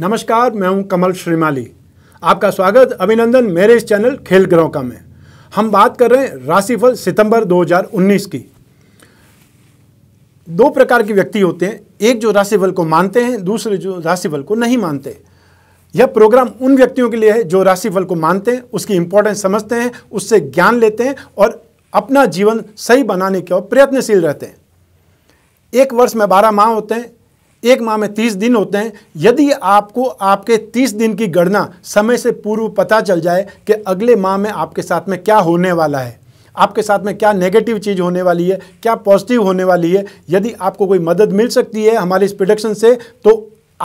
नमस्कार मैं हूं कमल श्रीमाली आपका स्वागत अभिनंदन मेरे इस चैनल खेल ग्रहों का में हम बात कर रहे हैं राशिफल सितंबर 2019 की दो प्रकार के व्यक्ति होते हैं एक जो राशिफल को मानते हैं दूसरे जो राशिफल को नहीं मानते यह प्रोग्राम उन व्यक्तियों के लिए है जो राशिफल को मानते हैं उसकी इंपॉर्टेंस समझते हैं उससे ज्ञान लेते हैं और अपना जीवन सही बनाने के और प्रयत्नशील रहते हैं एक वर्ष में बारह माह होते हैं एक माह में तीस दिन होते हैं यदि आपको आपके तीस दिन की गणना समय से पूर्व पता चल जाए कि अगले माह में आपके साथ में क्या होने वाला है आपके साथ में क्या नेगेटिव चीज़ होने वाली है क्या पॉजिटिव होने वाली है यदि आपको कोई मदद मिल सकती है हमारे इस प्रोडक्शन से तो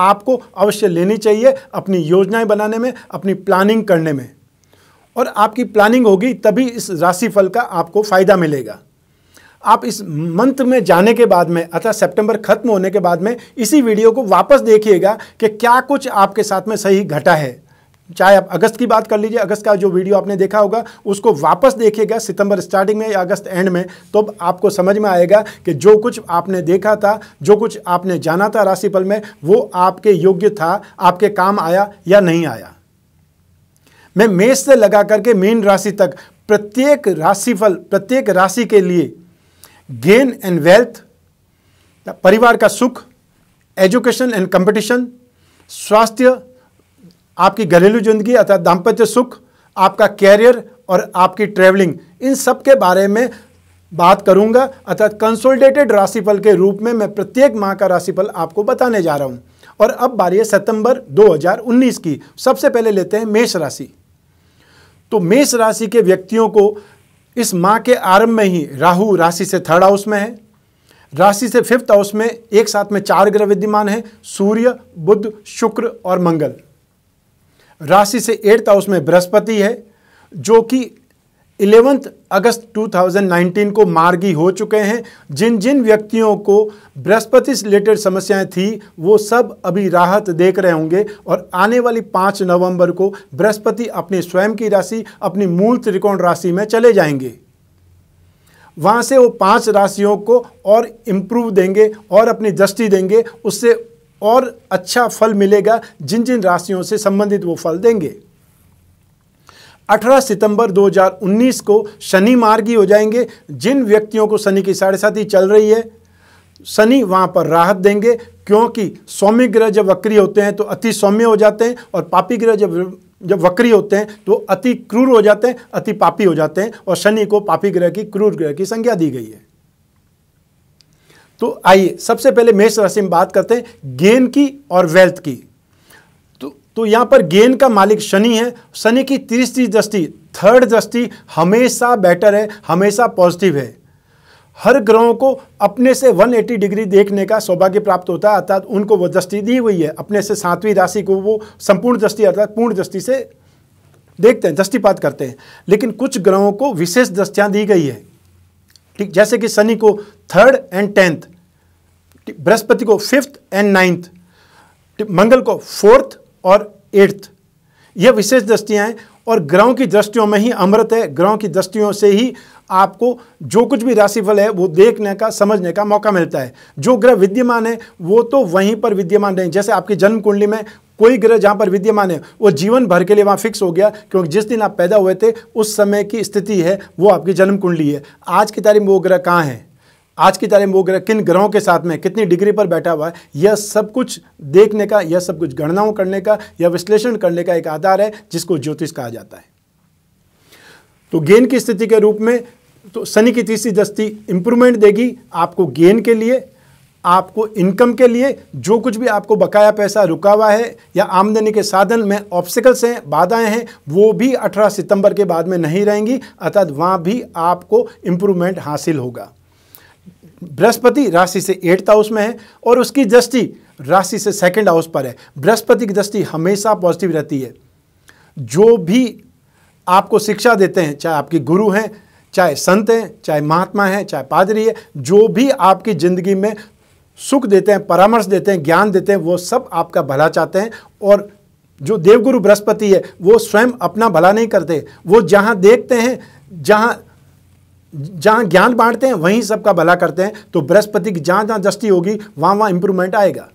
आपको अवश्य लेनी चाहिए अपनी योजनाएं बनाने में अपनी प्लानिंग करने में और आपकी प्लानिंग होगी तभी इस राशिफल का आपको फ़ायदा मिलेगा आप इस मंथ में जाने के बाद में अर्थात सितंबर खत्म होने के बाद में इसी वीडियो को वापस देखिएगा कि क्या कुछ आपके साथ में सही घटा है चाहे आप अगस्त की बात कर लीजिए अगस्त का जो वीडियो आपने देखा होगा उसको वापस देखिएगा सितंबर स्टार्टिंग में या अगस्त एंड में तो आपको समझ में आएगा कि जो कुछ आपने देखा था जो कुछ आपने जाना था राशिफल में वो आपके योग्य था आपके काम आया या नहीं आया मैं मेष से लगा करके मीन राशि तक प्रत्येक राशिफल प्रत्येक राशि के लिए गेन एंड वेल्थ परिवार का सुख एजुकेशन एंड कंपटीशन स्वास्थ्य आपकी घरेलू जिंदगी अर्थात दाम्पत्य सुख आपका कैरियर और आपकी ट्रैवलिंग इन सब के बारे में बात करूंगा अर्थात कंसोलिडेटेड राशिफल के रूप में मैं प्रत्येक माह का राशिफल आपको बताने जा रहा हूं और अब बारी है सितंबर 2019 की सबसे पहले लेते हैं मेष राशि तो मेष राशि के व्यक्तियों को इस माह के आरंभ में ही राहु राशि से थर्ड हाउस में है राशि से फिफ्थ हाउस में एक साथ में चार ग्रह विद्यमान हैं सूर्य बुध शुक्र और मंगल राशि से एट्थ हाउस में बृहस्पति है जो कि इलेवेंथ अगस्त 2019 को मार्गी हो चुके हैं जिन जिन व्यक्तियों को बृहस्पति से रिलेटेड समस्याएं थी वो सब अभी राहत देख रहे होंगे और आने वाली पाँच नवंबर को बृहस्पति अपने स्वयं की राशि अपनी मूल त्रिकोण राशि में चले जाएंगे वहाँ से वो पांच राशियों को और इम्प्रूव देंगे और अपनी दृष्टि देंगे उससे और अच्छा फल मिलेगा जिन जिन राशियों से संबंधित वो फल देंगे 18 सितंबर 2019 को शनि मार्गी हो जाएंगे जिन व्यक्तियों को शनि की साढ़े साथ चल रही है शनि वहां पर राहत देंगे क्योंकि सौम्य ग्रह जब वक्री होते हैं तो अति सौम्य हो जाते हैं और पापी ग्रह जब जब वक्री होते हैं तो अति क्रूर हो जाते हैं अति पापी हो जाते हैं और शनि को पापी ग्रह की क्रूर ग्रह की संज्ञा दी गई है तो आइए सबसे पहले मेष राशि में बात करते हैं गेन की और वेल्थ की तो यहाँ पर गेन का मालिक शनि है शनि की तीसरी दृष्टि थर्ड दृष्टि हमेशा बेटर है हमेशा पॉजिटिव है हर ग्रहों को अपने से 180 डिग्री देखने का सौभाग्य प्राप्त होता है अर्थात उनको वो दृष्टि दी हुई है अपने से सातवीं राशि को वो संपूर्ण दृष्टि अर्थात पूर्ण दृष्टि से देखते हैं दृष्टिपात करते हैं लेकिन कुछ ग्रहों को विशेष दृष्टियाँ दी गई है ठीक जैसे कि शनि को थर्ड एंड टेंथ बृहस्पति को फिफ्थ एंड नाइन्थ मंगल को फोर्थ और एट्थ यह विशेष दृष्टियाँ हैं और ग्रहों की दृष्टियों में ही अमृत है ग्रहों की दृष्टियों से ही आपको जो कुछ भी राशिफल है वो देखने का समझने का मौका मिलता है जो ग्रह विद्यमान है वो तो वहीं पर विद्यमान रहें जैसे आपकी जन्म कुंडली में कोई ग्रह जहाँ पर विद्यमान है वो जीवन भर के लिए वहाँ फिक्स हो गया क्योंकि जिस दिन आप पैदा हुए थे उस समय की स्थिति है वो आपकी जन्म कुंडली है आज की तारीख में वो ग्रह कहाँ है आज की तारीख में वो ग्रह किन ग्रहों के साथ में कितनी डिग्री पर बैठा हुआ है यह सब कुछ देखने का यह सब कुछ गणनाओं करने का या विश्लेषण करने का एक आधार है जिसको ज्योतिष कहा जाता है तो गेन की स्थिति के रूप में तो शनि की तीसरी दस्ती इंप्रूवमेंट देगी आपको गेन के लिए आपको इनकम के लिए जो कुछ भी आपको बकाया पैसा रुका हुआ है या आमदनी के साधन में ऑब्स्टिकल्स हैं बाधाएं हैं वो भी 18 सितंबर के बाद में नहीं रहेंगी अर्थात वहाँ भी आपको इम्प्रूवमेंट हासिल होगा बृहस्पति राशि से एट्थ हाउस में है और उसकी दृष्टि राशि से सेकंड हाउस पर है बृहस्पति की दृष्टि हमेशा पॉजिटिव रहती है जो भी आपको शिक्षा देते हैं चाहे आपके गुरु हैं चाहे संत हैं चाहे महात्मा हैं चाहे पादरी है जो भी आपकी ज़िंदगी में सुख देते हैं परामर्श देते हैं ज्ञान देते हैं वो सब आपका भला चाहते हैं और जो देवगुरु बृहस्पति है वो स्वयं अपना भला नहीं करते वो जहाँ देखते हैं जहाँ जहां ज्ञान बांटते हैं वहीं सबका भला करते हैं तो बृहस्पति की जहां जहां दृष्टि होगी वहां वहां इंप्रूवमेंट आएगा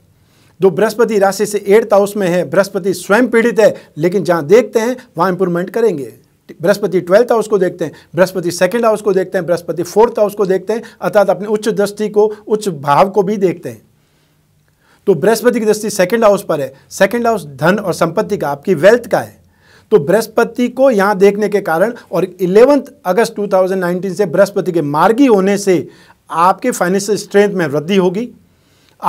जो तो बृहस्पति राशि से एट्थ हाउस में है बृहस्पति स्वयं पीड़ित है लेकिन जहां देखते हैं वहां इंप्रूवमेंट करेंगे बृहस्पति ट्वेल्थ हाउस को देखते हैं बृहस्पति सेकेंड हाउस को देखते हैं बृहस्पति फोर्थ हाउस को देखते हैं अर्थात अपने उच्च दृष्टि को उच्च भाव को भी देखते हैं तो बृहस्पति की दृष्टि सेकेंड हाउस पर है सेकेंड हाउस धन और संपत्ति का आपकी वेल्थ का है तो बृहस्पति को यहाँ देखने के कारण और इलेवंथ अगस्त 2019 से बृहस्पति के मार्गी होने से आपके फाइनेंशियल स्ट्रेंथ में वृद्धि होगी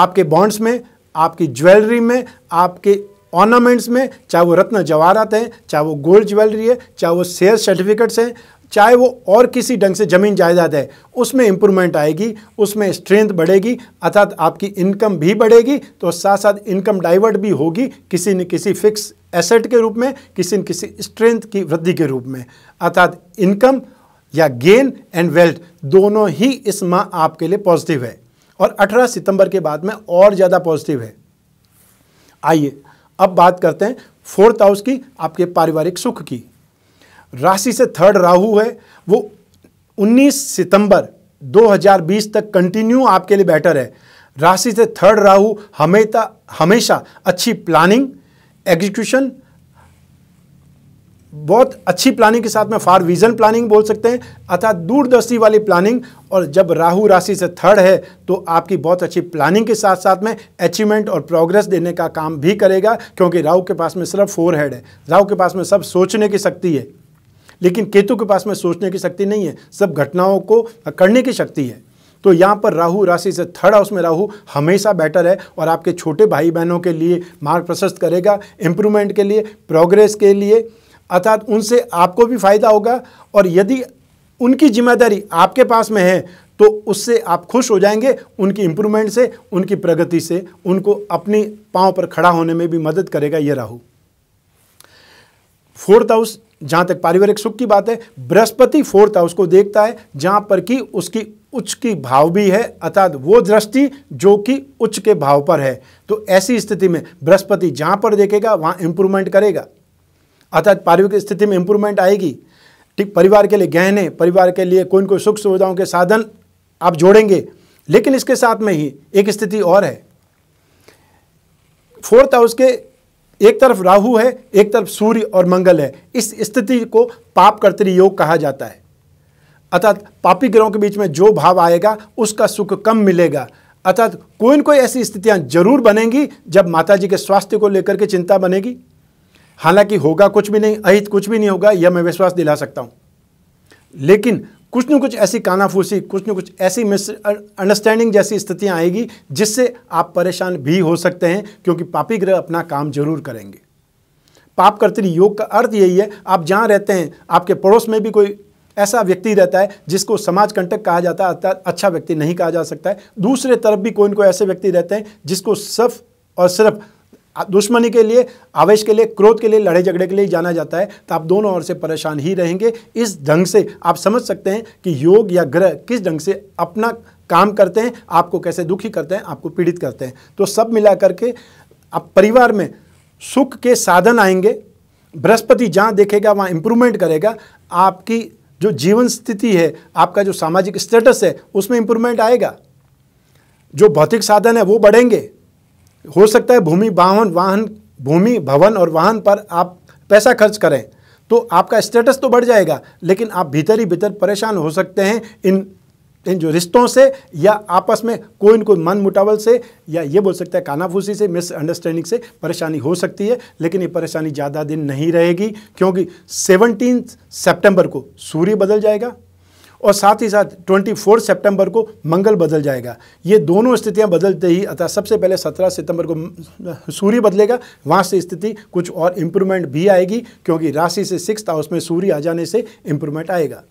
आपके बॉन्ड्स में आपकी ज्वेलरी में आपके ऑर्नामेंट्स में चाहे वो रत्न जवाहरात हैं चाहे वो गोल्ड ज्वेलरी है चाहे वो शेयर सर्टिफिकेट्स हैं चाहे वो और किसी ढंग से ज़मीन जायदाद है उसमें इम्प्रूवमेंट आएगी उसमें स्ट्रेंथ बढ़ेगी अर्थात आपकी इनकम भी बढ़ेगी तो साथ साथ इनकम डाइवर्ट भी होगी किसी न किसी फिक्स एसेट के रूप में किसी न किसी स्ट्रेंथ की वृद्धि के रूप में अर्थात इनकम या गेन एंड वेल्थ दोनों ही इस माह आपके लिए पॉजिटिव है और 18 सितंबर के बाद में और ज़्यादा पॉजिटिव है आइए अब बात करते हैं फोर्थ हाउस की आपके पारिवारिक सुख की राशि से थर्ड राहु है वो 19 सितंबर 2020 तक कंटिन्यू आपके लिए बेटर है राशि से थर्ड राहु हमेशा हमेशा अच्छी प्लानिंग एग्जीक्यूशन बहुत अच्छी प्लानिंग के साथ में फार विजन प्लानिंग बोल सकते हैं अर्थात दूरदर्शी वाली प्लानिंग और जब राहु राशि से थर्ड है तो आपकी बहुत अच्छी प्लानिंग के साथ साथ में अचीवमेंट और प्रोग्रेस देने का काम भी करेगा क्योंकि राहु के पास में सिर्फ फोर हेड है राहु के पास में सब सोचने की शक्ति है लेकिन केतु के पास में सोचने की शक्ति नहीं है सब घटनाओं को करने की शक्ति है तो यहाँ पर राहु राशि से थर्ड हाउस में राहु हमेशा बेटर है और आपके छोटे भाई बहनों के लिए मार्ग प्रशस्त करेगा इम्प्रूवमेंट के लिए प्रोग्रेस के लिए अर्थात उनसे आपको भी फायदा होगा और यदि उनकी जिम्मेदारी आपके पास में है तो उससे आप खुश हो जाएंगे उनकी इम्प्रूवमेंट से उनकी प्रगति से उनको अपनी पाँव पर खड़ा होने में भी मदद करेगा ये राहु फोर्थ हाउस जहाँ तक पारिवारिक सुख की बात है बृहस्पति फोर्थ हाउस को देखता है जहाँ पर कि उसकी उच्च की भाव भी है अर्थात वो दृष्टि जो कि उच्च के भाव पर है तो ऐसी स्थिति में बृहस्पति जहाँ पर देखेगा वहाँ इम्प्रूवमेंट करेगा अर्थात पारिवारिक स्थिति में इम्प्रूवमेंट आएगी ठीक परिवार के लिए गहने परिवार के लिए कोई कोई सुख सुविधाओं के साधन आप जोड़ेंगे लेकिन इसके साथ में ही एक स्थिति और है फोर्थ हाउस के एक तरफ राहु है एक तरफ सूर्य और मंगल है इस स्थिति को पाप कर्तरी योग कहा जाता है अर्थात पापी ग्रहों के बीच में जो भाव आएगा उसका सुख कम मिलेगा अर्थात कोई न कोई ऐसी स्थितियाँ जरूर बनेंगी जब माता जी के स्वास्थ्य को लेकर के चिंता बनेगी हालांकि होगा कुछ भी नहीं अहित कुछ भी नहीं होगा यह मैं विश्वास दिला सकता हूँ लेकिन कुछ न कुछ ऐसी कानाफूसी कुछ न कुछ ऐसी मिस अंडरस्टैंडिंग जैसी स्थितियाँ आएगी जिससे आप परेशान भी हो सकते हैं क्योंकि पापी ग्रह अपना काम जरूर करेंगे पाप कर्तरी योग का अर्थ यही है आप जहाँ रहते हैं आपके पड़ोस में भी कोई ऐसा व्यक्ति रहता है जिसको समाज कंटक कहा जाता है अर्थात अच्छा व्यक्ति नहीं कहा जा सकता है दूसरे तरफ भी कोई न कोई ऐसे व्यक्ति रहते हैं जिसको सिर्फ और सिर्फ दुश्मनी के लिए आवेश के लिए क्रोध के लिए लड़े झगड़े के लिए जाना जाता है तो आप दोनों ओर से परेशान ही रहेंगे इस ढंग से आप समझ सकते हैं कि योग या ग्रह किस ढंग से अपना काम करते हैं आपको कैसे दुखी करते हैं आपको पीड़ित करते हैं तो सब मिला करके आप परिवार में सुख के साधन आएंगे बृहस्पति जहाँ देखेगा वहाँ इम्प्रूवमेंट करेगा आपकी जो जीवन स्थिति है आपका जो सामाजिक स्टेटस है उसमें इंप्रूवमेंट आएगा जो भौतिक साधन है वो बढ़ेंगे हो सकता है भूमि वाहन वाहन भूमि भवन और वाहन पर आप पैसा खर्च करें तो आपका स्टेटस तो बढ़ जाएगा लेकिन आप भीतर ही भीतर परेशान हो सकते हैं इन इन जो रिश्तों से या आपस में कोई न कोई मन मुटावल से या ये बोल सकता है कानाफूसी से मिसअंडरस्टैंडिंग से परेशानी हो सकती है लेकिन ये परेशानी ज़्यादा दिन नहीं रहेगी क्योंकि सेवनटीन सेप्टेम्बर को सूर्य बदल जाएगा और साथ ही साथ 24 सितंबर को मंगल बदल जाएगा ये दोनों स्थितियां बदलते ही अतः सबसे पहले 17 सितंबर को सूर्य बदलेगा वहाँ से स्थिति कुछ और इम्प्रूवमेंट भी आएगी क्योंकि राशि से सिक्स हाउस में सूर्य आ जाने से इम्प्रूवमेंट आएगा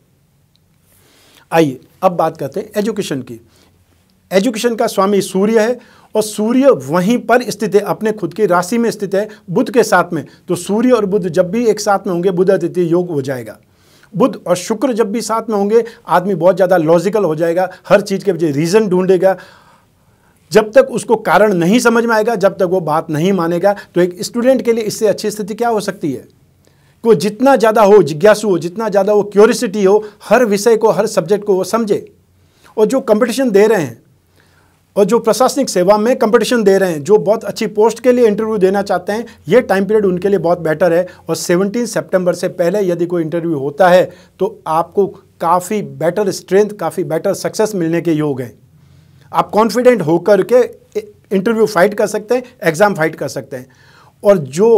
आइए अब बात करते हैं एजुकेशन की एजुकेशन का स्वामी सूर्य है और सूर्य वहीं पर स्थित है अपने खुद की राशि में स्थित है बुद्ध के साथ में तो सूर्य और बुद्ध जब भी एक साथ में होंगे बुद्ध अतिथि योग हो जाएगा बुद्ध और शुक्र जब भी साथ में होंगे आदमी बहुत ज़्यादा लॉजिकल हो जाएगा हर चीज़ के वजह रीज़न ढूंढेगा जब तक उसको कारण नहीं समझ में आएगा जब तक वो बात नहीं मानेगा तो एक स्टूडेंट के लिए इससे अच्छी स्थिति क्या हो सकती है को जितना ज़्यादा हो जिज्ञासु हो जितना ज़्यादा वो क्यूरिसिटी हो हर विषय को हर सब्जेक्ट को वो समझे और जो कंपटीशन दे रहे हैं और जो प्रशासनिक सेवा में कंपटीशन दे रहे हैं जो बहुत अच्छी पोस्ट के लिए इंटरव्यू देना चाहते हैं ये टाइम पीरियड उनके लिए बहुत बेटर है और 17 सितंबर से पहले यदि कोई इंटरव्यू होता है तो आपको काफ़ी बेटर स्ट्रेंथ काफ़ी बेटर सक्सेस मिलने के योग हैं आप कॉन्फिडेंट होकर के इंटरव्यू फाइट कर सकते हैं एग्ज़ाम फाइट कर सकते हैं और जो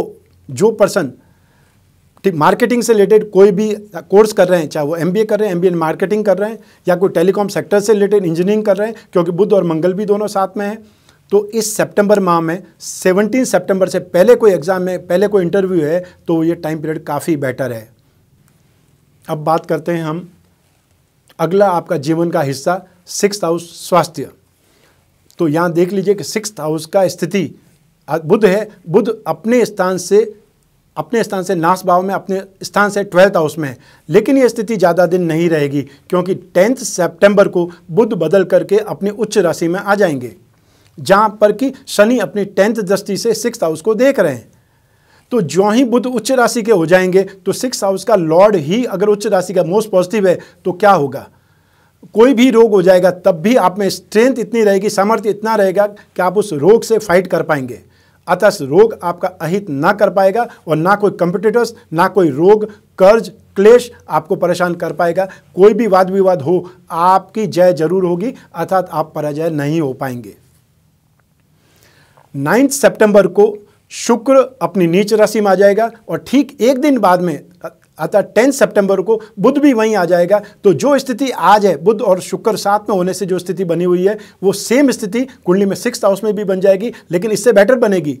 जो पर्सन ठीक मार्केटिंग से रिलेटेड कोई भी कोर्स कर रहे हैं चाहे वो एम कर रहे हैं एम इन मार्केटिंग कर रहे हैं या कोई टेलीकॉम सेक्टर से रिलेटेड इंजीनियरिंग कर रहे हैं क्योंकि बुद्ध और मंगल भी दोनों साथ में हैं तो इस सितंबर माह में 17 सितंबर से पहले कोई एग्ज़ाम है पहले कोई इंटरव्यू है तो ये टाइम पीरियड काफ़ी बेटर है अब बात करते हैं हम अगला आपका जीवन का हिस्सा सिक्स हाउस स्वास्थ्य तो यहाँ देख लीजिए कि सिक्स हाउस का स्थिति बुद्ध है बुद्ध अपने स्थान से अपने स्थान से नाश भाव में अपने स्थान से ट्वेल्थ हाउस में लेकिन ये स्थिति ज़्यादा दिन नहीं रहेगी क्योंकि टेंथ सितंबर को बुध बदल करके अपनी उच्च राशि में आ जाएंगे जहाँ पर कि शनि अपनी टेंथ दृष्टि से सिक्स हाउस को देख रहे हैं तो जो ही बुद्ध उच्च राशि के हो जाएंगे तो सिक्स हाउस का लॉर्ड ही अगर उच्च राशि का मोस्ट पॉजिटिव है तो क्या होगा कोई भी रोग हो जाएगा तब भी आप में स्ट्रेंथ इतनी रहेगी सामर्थ्य इतना रहेगा कि आप उस रोग से फाइट कर पाएंगे अतः रोग आपका अहित ना कर पाएगा और ना कोई कंपटीटर्स ना कोई रोग कर्ज क्लेश आपको परेशान कर पाएगा कोई भी वाद विवाद हो आपकी जय जरूर होगी अर्थात आप पराजय नहीं हो पाएंगे नाइन्थ सितंबर को शुक्र अपनी नीच राशि में आ जाएगा और ठीक एक दिन बाद में अतः टेंथ सितंबर को बुध भी वहीं आ जाएगा तो जो स्थिति आज है बुध और शुक्र साथ में होने से जो स्थिति बनी हुई है वो सेम स्थिति कुंडली में सिक्स हाउस में भी बन जाएगी लेकिन इससे बेटर बनेगी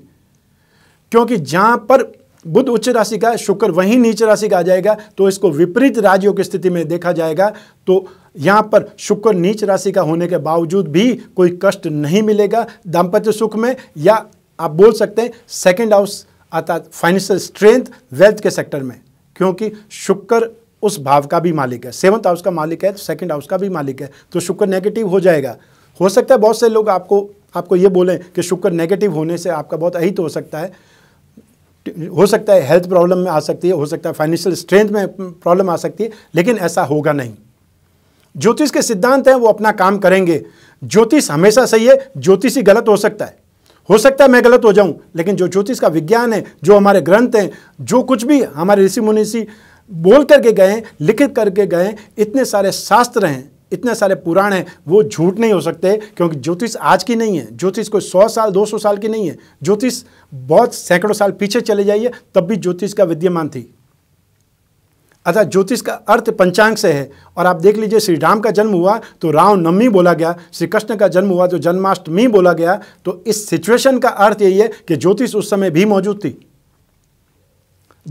क्योंकि जहां पर बुध उच्च राशि का शुक्र वहीं नीच राशि का आ जाएगा तो इसको विपरीत राज्यों की स्थिति में देखा जाएगा तो यहां पर शुक्र नीच राशि का होने के बावजूद भी कोई कष्ट नहीं मिलेगा दाम्पत्य सुख में या आप बोल सकते हैं सेकेंड हाउस अर्थात फाइनेंशियल स्ट्रेंथ वेल्थ के सेक्टर में क्योंकि शुक्र उस भाव का भी मालिक है सेवंथ हाउस का मालिक है तो सेकेंड हाउस का भी मालिक है तो शुक्र नेगेटिव हो जाएगा हो सकता है बहुत से लोग आपको आपको ये बोलें कि शुक्र नेगेटिव होने से आपका बहुत अहित हो सकता है हो सकता है हेल्थ प्रॉब्लम में आ सकती है हो सकता है फाइनेंशियल स्ट्रेंथ में प्रॉब्लम आ सकती है लेकिन ऐसा होगा नहीं ज्योतिष के सिद्धांत हैं वो अपना काम करेंगे ज्योतिष हमेशा सही है ज्योतिष ही गलत हो सकता है हो सकता है मैं गलत हो जाऊं लेकिन जो ज्योतिष का विज्ञान है जो हमारे ग्रंथ हैं जो कुछ भी हमारे ऋषि मुनिषि बोल करके गए लिखित करके गए इतने सारे शास्त्र हैं इतने सारे पुराण हैं वो झूठ नहीं हो सकते क्योंकि ज्योतिष आज की नहीं है ज्योतिष कोई सौ साल दो सौ साल की नहीं है ज्योतिष बहुत सैकड़ों साल पीछे चले जाइए तब भी ज्योतिष का विद्यमान थी अर्थात ज्योतिष का अर्थ पंचांग से है और आप देख लीजिए श्री राम का जन्म हुआ तो राव नवमी बोला गया श्री कृष्ण का जन्म हुआ तो जन्माष्टमी बोला गया तो इस सिचुएशन का अर्थ यही है कि ज्योतिष उस समय भी मौजूद थी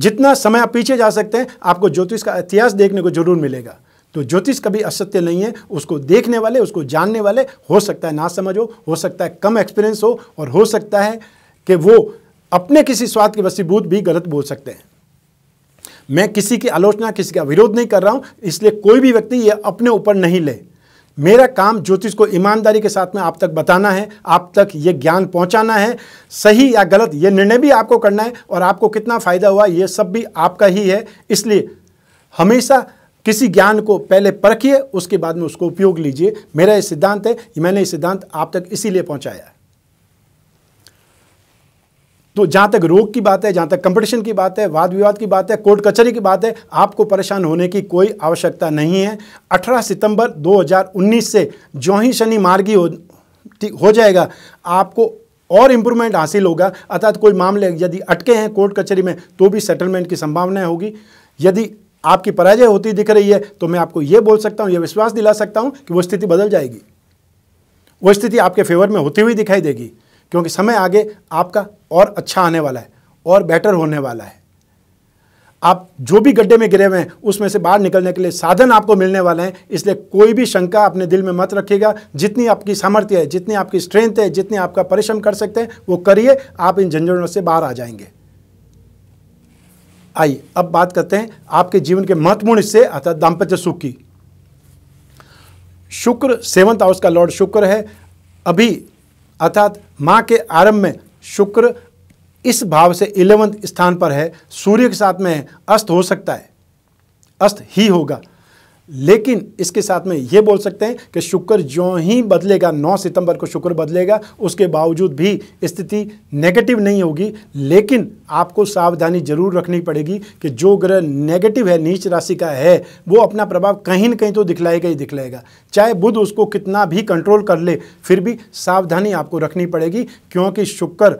जितना समय आप पीछे जा सकते हैं आपको ज्योतिष का इतिहास देखने को जरूर मिलेगा तो ज्योतिष कभी असत्य नहीं है उसको देखने वाले उसको जानने वाले हो सकता है ना समझो हो सकता है कम एक्सपीरियंस हो और हो सकता है कि वो अपने किसी स्वाद के वसीबूत भी गलत बोल सकते हैं मैं किसी की आलोचना किसी का विरोध नहीं कर रहा हूँ इसलिए कोई भी व्यक्ति ये अपने ऊपर नहीं ले मेरा काम ज्योतिष को ईमानदारी के साथ में आप तक बताना है आप तक ये ज्ञान पहुंचाना है सही या गलत ये निर्णय भी आपको करना है और आपको कितना फ़ायदा हुआ ये सब भी आपका ही है इसलिए हमेशा किसी ज्ञान को पहले परखिए उसके बाद में उसको उपयोग लीजिए मेरा ये सिद्धांत है मैंने ये सिद्धांत आप तक इसीलिए पहुँचाया है तो जहाँ तक रोग की बात है जहाँ तक कंपटीशन की बात है वाद विवाद की बात है कोर्ट कचहरी की बात है आपको परेशान होने की कोई आवश्यकता नहीं है 18 सितंबर 2019 से जो ही शनि मार्गी हो हो जाएगा आपको और इम्प्रूवमेंट हासिल होगा अर्थात कोई मामले यदि अटके हैं कोर्ट कचहरी में तो भी सेटलमेंट की संभावना होगी यदि आपकी पराजय होती दिख रही है तो मैं आपको ये बोल सकता हूँ यह विश्वास दिला सकता हूँ कि वो स्थिति बदल जाएगी वो स्थिति आपके फेवर में होती हुई दिखाई देगी क्योंकि समय आगे आपका और अच्छा आने वाला है और बेटर होने वाला है आप जो भी गड्ढे में गिरे हुए हैं उसमें से बाहर निकलने के लिए साधन आपको मिलने वाले हैं इसलिए कोई भी शंका अपने दिल में मत रखिएगा जितनी आपकी सामर्थ्य है जितनी आपकी स्ट्रेंथ है जितनी आपका परिश्रम कर सकते हैं वो करिए आप इन झंझटों से बाहर आ जाएंगे आइए अब बात करते हैं आपके जीवन के महत्वपूर्ण हिस्से अर्थात दाम्पत्य सुख की शुक्र सेवंथ हाउस का लॉर्ड शुक्र है अभी अर्थात माह के आरंभ में शुक्र इस भाव से इलेवंथ स्थान पर है सूर्य के साथ में अस्त हो सकता है अस्त ही होगा लेकिन इसके साथ में ये बोल सकते हैं कि शुक्र जो ही बदलेगा 9 सितंबर को शुक्र बदलेगा उसके बावजूद भी स्थिति नेगेटिव नहीं होगी लेकिन आपको सावधानी जरूर रखनी पड़ेगी कि जो ग्रह नेगेटिव है नीच राशि का है वो अपना प्रभाव कहीं ना कहीं तो दिखलाएगा ही दिखलाएगा चाहे बुध उसको कितना भी कंट्रोल कर ले फिर भी सावधानी आपको रखनी पड़ेगी क्योंकि शुक्र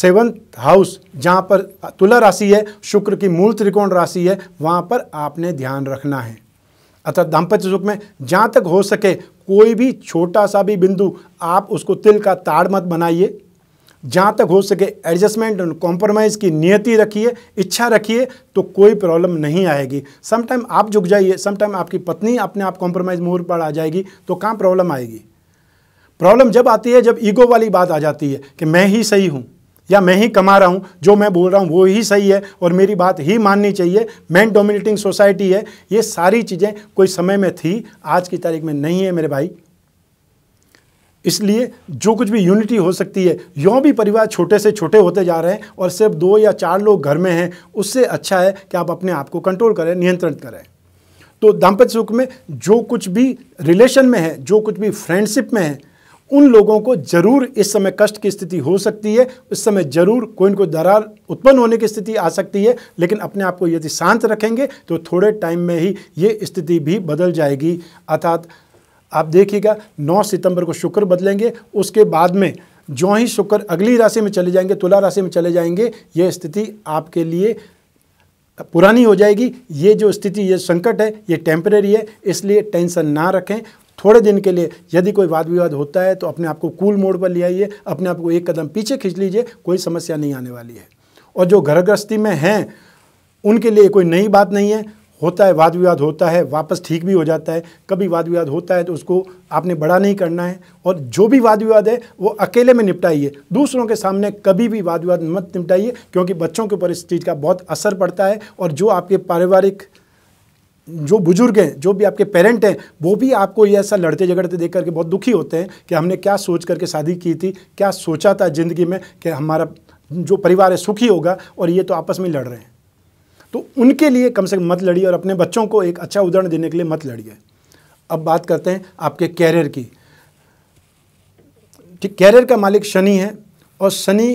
सेवंथ हाउस जहाँ पर तुला राशि है शुक्र की मूल त्रिकोण राशि है वहाँ पर आपने ध्यान रखना है अर्थात दाम्पत्य सुख में जहाँ तक हो सके कोई भी छोटा सा भी बिंदु आप उसको तिल का ताड़ मत बनाइए जहाँ तक हो सके एडजस्टमेंट एंड कॉम्प्रोमाइज़ की नियति रखिए इच्छा रखिए तो कोई प्रॉब्लम नहीं आएगी समटाइम आप झुक जाइए समटाइम आपकी पत्नी अपने आप कॉम्प्रोमाइज़ मोहर पर आ जाएगी तो कहाँ प्रॉब्लम आएगी प्रॉब्लम जब आती है जब ईगो वाली बात आ जाती है कि मैं ही सही हूँ या मैं ही कमा रहा हूँ जो मैं बोल रहा हूँ वो ही सही है और मेरी बात ही माननी चाहिए मैन डोमिनेटिंग सोसाइटी है ये सारी चीज़ें कोई समय में थी आज की तारीख में नहीं है मेरे भाई इसलिए जो कुछ भी यूनिटी हो सकती है यो भी परिवार छोटे से छोटे होते जा रहे हैं और सिर्फ दो या चार लोग घर में हैं उससे अच्छा है कि आप अपने आप को कंट्रोल करें नियंत्रण करें तो दाम्पत्य सुख में जो कुछ भी रिलेशन में है जो कुछ भी फ्रेंडशिप में है उन लोगों को जरूर इस समय कष्ट की स्थिति हो सकती है इस समय जरूर कोई न कोई दरार उत्पन्न होने की स्थिति आ सकती है लेकिन अपने आप को यदि शांत रखेंगे तो थोड़े टाइम में ही ये स्थिति भी बदल जाएगी अर्थात आप देखिएगा 9 सितंबर को शुक्र बदलेंगे उसके बाद में जो ही शुक्र अगली राशि में चले जाएंगे तुला राशि में चले जाएंगे ये स्थिति आपके लिए पुरानी हो जाएगी ये जो स्थिति ये संकट है ये टेम्परेरी है इसलिए टेंशन ना रखें थोड़े दिन के लिए यदि कोई वाद विवाद होता है तो अपने आप को कूल मोड पर ले आइए अपने आप को एक कदम पीछे खींच लीजिए कोई समस्या नहीं आने वाली है और जो घर गृहस्थी में हैं उनके लिए कोई नई बात नहीं है होता है वाद विवाद होता है वापस ठीक भी हो जाता है कभी वाद विवाद होता है तो उसको आपने बड़ा नहीं करना है और जो भी वाद विवाद है वो अकेले में निपटाइए दूसरों के सामने कभी भी वाद विवाद मत निपटाइए क्योंकि बच्चों के ऊपर इस चीज़ का बहुत असर पड़ता है और जो आपके पारिवारिक जो बुजुर्ग हैं जो भी आपके पेरेंट हैं वो भी आपको ये ऐसा लड़ते झगड़ते देख करके बहुत दुखी होते हैं कि हमने क्या सोच करके शादी की थी क्या सोचा था ज़िंदगी में कि हमारा जो परिवार है सुखी होगा और ये तो आपस में लड़ रहे हैं तो उनके लिए कम से कम मत लड़िए और अपने बच्चों को एक अच्छा उदाहरण देने के लिए मत लड़िए अब बात करते हैं आपके कैरियर की ठीक कैरियर का मालिक शनि है और शनि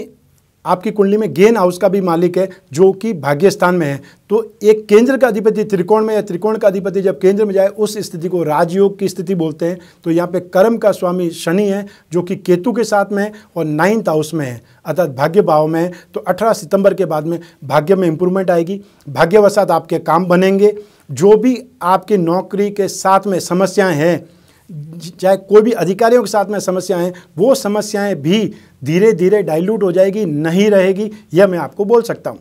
आपकी कुंडली में गेन हाउस का भी मालिक है जो कि भाग्य स्थान में है तो एक केंद्र का अधिपति त्रिकोण में या त्रिकोण का अधिपति जब केंद्र में जाए उस स्थिति को राजयोग की स्थिति बोलते हैं तो यहाँ पे कर्म का स्वामी शनि है जो कि केतु के साथ में है और नाइन्थ हाउस में है अर्थात भाग्य भाव में है तो 18 सितंबर के बाद में भाग्य में इंप्रूवमेंट आएगी भाग्यवसात आपके काम बनेंगे जो भी आपकी नौकरी के साथ में समस्याएँ हैं चाहे कोई भी अधिकारियों के साथ में समस्याएं वो समस्याएं भी धीरे धीरे डाइल्यूट हो जाएगी नहीं रहेगी यह मैं आपको बोल सकता हूँ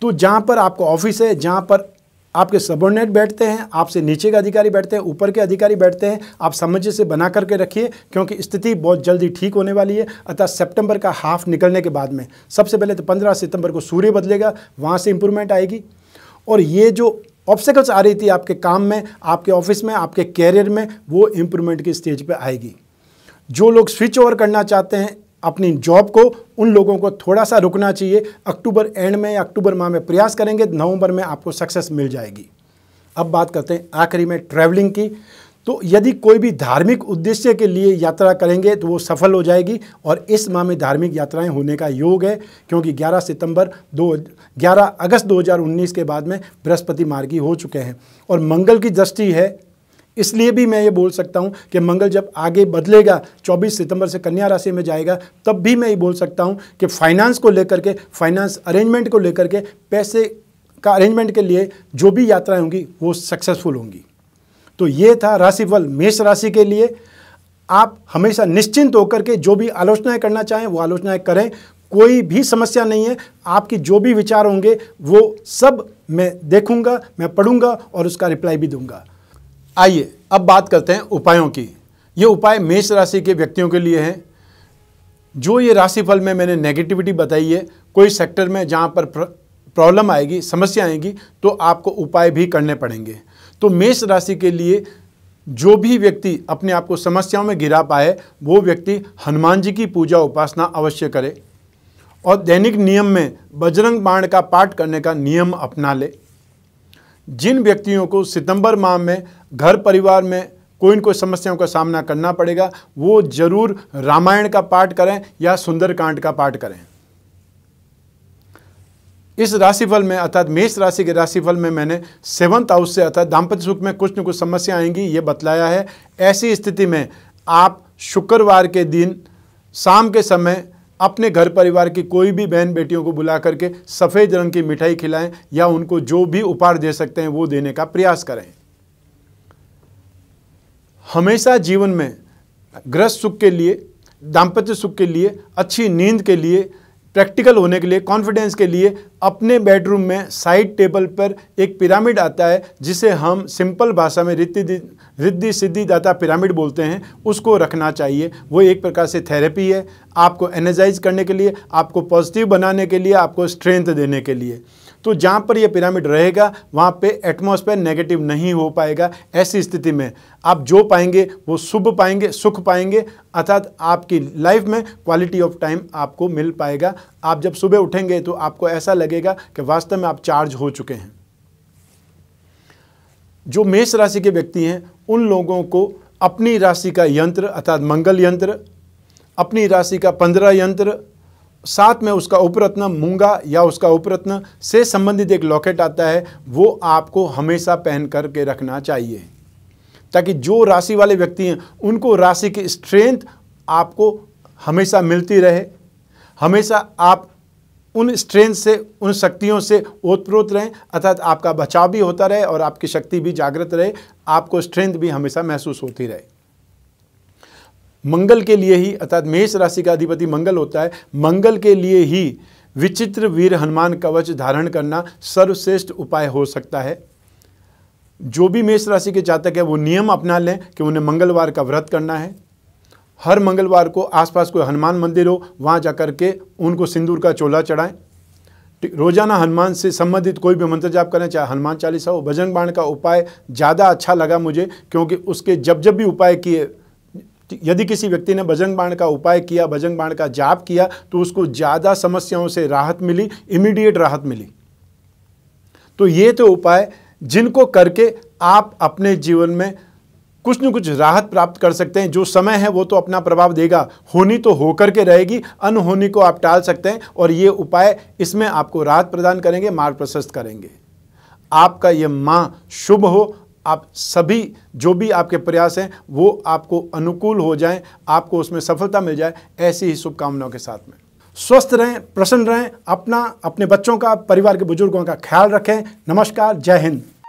तो जहाँ पर आपको ऑफिस है जहाँ पर आपके सबॉर्डिनेट बैठते हैं आपसे नीचे के अधिकारी बैठते हैं ऊपर के अधिकारी बैठते हैं आप समझ से बना करके रखिए क्योंकि स्थिति बहुत जल्दी ठीक होने वाली है अतः सितंबर का हाफ निकलने के बाद में सबसे पहले तो 15 सितंबर को सूर्य बदलेगा वहाँ से इम्प्रूवमेंट आएगी और ये जो ऑब्स्टिकल्स आ रही थी आपके काम में आपके ऑफिस में आपके कैरियर में वो इम्प्रूवमेंट की स्टेज पे आएगी जो लोग स्विच ओवर करना चाहते हैं अपनी जॉब को उन लोगों को थोड़ा सा रुकना चाहिए अक्टूबर एंड में या अक्टूबर माह में प्रयास करेंगे नवंबर में आपको सक्सेस मिल जाएगी अब बात करते हैं आखिरी में ट्रैवलिंग की तो यदि कोई भी धार्मिक उद्देश्य के लिए यात्रा करेंगे तो वो सफल हो जाएगी और इस माह में धार्मिक यात्राएं होने का योग है क्योंकि 11 सितंबर दो 11 अगस्त 2019 के बाद में बृहस्पति मार्गी हो चुके हैं और मंगल की दृष्टि है इसलिए भी मैं ये बोल सकता हूँ कि मंगल जब आगे बदलेगा 24 सितंबर से कन्या राशि में जाएगा तब भी मैं ये बोल सकता हूँ कि फाइनेंस को लेकर के फाइनेंस अरेंजमेंट को लेकर के पैसे का अरेंजमेंट के लिए जो भी यात्राएं होंगी वो सक्सेसफुल होंगी तो ये था राशिफल मेष राशि के लिए आप हमेशा निश्चिंत होकर के जो भी आलोचनाएं करना चाहें वो आलोचनाएं करें कोई भी समस्या नहीं है आपकी जो भी विचार होंगे वो सब मैं देखूंगा मैं पढ़ूंगा और उसका रिप्लाई भी दूंगा आइए अब बात करते हैं उपायों की ये उपाय मेष राशि के व्यक्तियों के लिए हैं जो ये राशिफल में मैंने नेगेटिविटी बताई है कोई सेक्टर में जहाँ पर प्रॉब्लम आएगी समस्या आएगी तो आपको उपाय भी करने पड़ेंगे तो मेष राशि के लिए जो भी व्यक्ति अपने आप को समस्याओं में घिरा पाए वो व्यक्ति हनुमान जी की पूजा उपासना अवश्य करे और दैनिक नियम में बजरंग बाण का पाठ करने का नियम अपना ले जिन व्यक्तियों को सितंबर माह में घर परिवार में कोई न कोई समस्याओं का सामना करना पड़ेगा वो जरूर रामायण का पाठ करें या सुंदरकांड का पाठ करें इस राशिफल में अर्थात मेष राशि के राशिफल में मैंने सेवंथ हाउस से अर्थात दाम्पत्य सुख में कुछ न कुछ समस्या आएंगी ये बतलाया है ऐसी स्थिति में आप शुक्रवार के दिन शाम के समय अपने घर परिवार की कोई भी बहन बेटियों को बुला करके सफ़ेद रंग की मिठाई खिलाएं या उनको जो भी उपहार दे सकते हैं वो देने का प्रयास करें हमेशा जीवन में गृह सुख के लिए दाम्पत्य सुख के लिए अच्छी नींद के लिए प्रैक्टिकल होने के लिए कॉन्फिडेंस के लिए अपने बेडरूम में साइड टेबल पर एक पिरामिड आता है जिसे हम सिंपल भाषा में रिद्धि रिद्धि सिद्धि दाता पिरामिड बोलते हैं उसको रखना चाहिए वो एक प्रकार से थेरेपी है आपको एनर्जाइज करने के लिए आपको पॉजिटिव बनाने के लिए आपको स्ट्रेंथ देने के लिए तो जहाँ पर यह पिरामिड रहेगा वहाँ पे एटमॉस्फेयर नेगेटिव नहीं हो पाएगा ऐसी स्थिति में आप जो पाएंगे वो शुभ पाएंगे सुख पाएंगे अर्थात आपकी लाइफ में क्वालिटी ऑफ टाइम आपको मिल पाएगा आप जब सुबह उठेंगे तो आपको ऐसा लगेगा कि वास्तव में आप चार्ज हो चुके हैं जो मेष राशि के व्यक्ति हैं उन लोगों को अपनी राशि का यंत्र अर्थात मंगल यंत्र अपनी राशि का पंद्रह यंत्र साथ में उसका उपरत्न मूंगा या उसका उपरत्न से संबंधित एक लॉकेट आता है वो आपको हमेशा पहन करके रखना चाहिए ताकि जो राशि वाले व्यक्ति हैं उनको राशि की स्ट्रेंथ आपको हमेशा मिलती रहे हमेशा आप उन स्ट्रेंथ से उन शक्तियों से ओतप्रोत रहें अर्थात आपका बचाव भी होता रहे और आपकी शक्ति भी जागृत रहे आपको स्ट्रेंथ भी हमेशा महसूस होती रहे मंगल के लिए ही अर्थात मेष राशि का अधिपति मंगल होता है मंगल के लिए ही विचित्र वीर हनुमान कवच धारण करना सर्वश्रेष्ठ उपाय हो सकता है जो भी मेष राशि के जातक है वो नियम अपना लें कि उन्हें मंगलवार का व्रत करना है हर मंगलवार को आसपास कोई हनुमान मंदिर हो वहाँ जा कर के उनको सिंदूर का चोला चढ़ाएं रोजाना हनुमान से संबंधित कोई भी मंत्र जाप करें चाहे हनुमान चालीसा हो भजन बाण का उपाय ज़्यादा अच्छा लगा मुझे क्योंकि उसके जब जब भी उपाय किए यदि किसी व्यक्ति ने भजन बाण का उपाय किया भजन बाण का जाप किया तो उसको ज़्यादा समस्याओं से राहत मिली इमीडिएट राहत मिली तो ये तो उपाय जिनको करके आप अपने जीवन में कुछ न कुछ राहत प्राप्त कर सकते हैं जो समय है वो तो अपना प्रभाव देगा होनी तो होकर के रहेगी अनहोनी को आप टाल सकते हैं और ये उपाय इसमें आपको राहत प्रदान करेंगे मार्ग प्रशस्त करेंगे आपका ये मां शुभ हो आप सभी जो भी आपके प्रयास हैं वो आपको अनुकूल हो जाएं आपको उसमें सफलता मिल जाए ऐसी ही शुभकामनाओं के साथ में स्वस्थ रहें प्रसन्न रहें अपना अपने बच्चों का परिवार के बुजुर्गों का ख्याल रखें नमस्कार जय हिंद